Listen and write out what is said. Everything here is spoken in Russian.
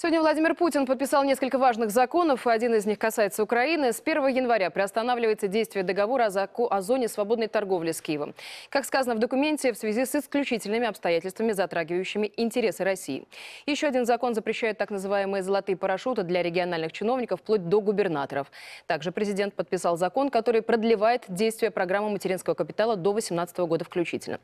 Сегодня Владимир Путин подписал несколько важных законов. Один из них касается Украины. С 1 января приостанавливается действие договора о зоне свободной торговли с Киевом. Как сказано в документе, в связи с исключительными обстоятельствами, затрагивающими интересы России. Еще один закон запрещает так называемые «золотые парашюты» для региональных чиновников, вплоть до губернаторов. Также президент подписал закон, который продлевает действие программы материнского капитала до 2018 года включительно.